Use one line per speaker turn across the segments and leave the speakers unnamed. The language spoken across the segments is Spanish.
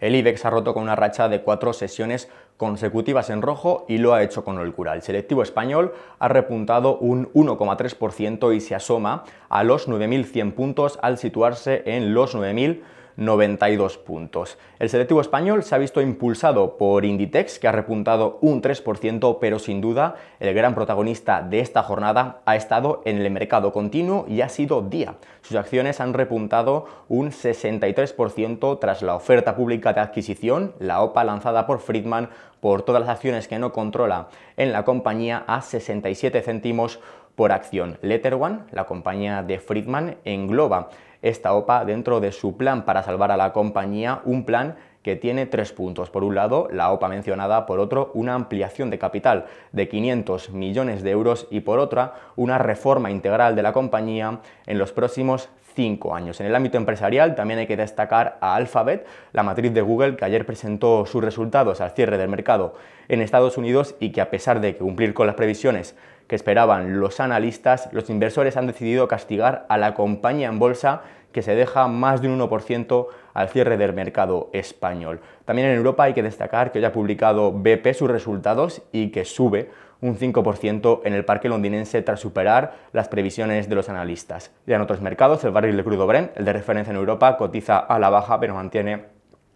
El IBEX ha roto con una racha de cuatro sesiones consecutivas en rojo y lo ha hecho con holgura. El selectivo español ha repuntado un 1,3% y se asoma a los 9.100 puntos al situarse en los 9.000 92 puntos. El selectivo español se ha visto impulsado por Inditex, que ha repuntado un 3%, pero sin duda el gran protagonista de esta jornada ha estado en el mercado continuo y ha sido Día. Sus acciones han repuntado un 63% tras la oferta pública de adquisición, la OPA lanzada por Friedman por todas las acciones que no controla en la compañía a 67 céntimos por acción. Letter One, la compañía de Friedman, engloba esta OPA dentro de su plan para salvar a la compañía, un plan que tiene tres puntos. Por un lado, la OPA mencionada, por otro, una ampliación de capital de 500 millones de euros y por otra, una reforma integral de la compañía en los próximos cinco años. En el ámbito empresarial también hay que destacar a Alphabet, la matriz de Google, que ayer presentó sus resultados al cierre del mercado en Estados Unidos y que a pesar de cumplir con las previsiones que esperaban los analistas, los inversores han decidido castigar a la compañía en bolsa que se deja más de un 1% al cierre del mercado español. También en Europa hay que destacar que hoy ha publicado BP sus resultados y que sube un 5% en el parque londinense tras superar las previsiones de los analistas. Ya en otros mercados, el barril de crudo Brent, el de referencia en Europa, cotiza a la baja pero mantiene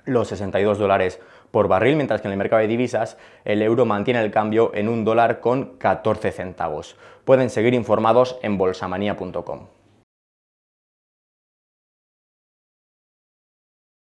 los 62 dólares por barril, mientras que en el mercado de divisas el euro mantiene el cambio en un dólar con 14 centavos. Pueden seguir informados en bolsamanía.com.